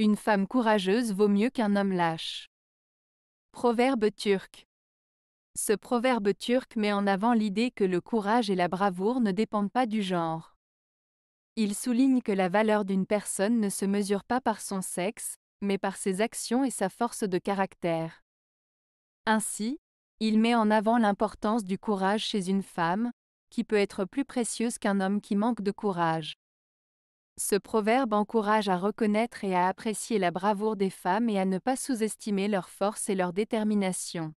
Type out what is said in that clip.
Une femme courageuse vaut mieux qu'un homme lâche. Proverbe turc. Ce proverbe turc met en avant l'idée que le courage et la bravoure ne dépendent pas du genre. Il souligne que la valeur d'une personne ne se mesure pas par son sexe, mais par ses actions et sa force de caractère. Ainsi, il met en avant l'importance du courage chez une femme, qui peut être plus précieuse qu'un homme qui manque de courage. Ce proverbe encourage à reconnaître et à apprécier la bravoure des femmes et à ne pas sous-estimer leur force et leur détermination.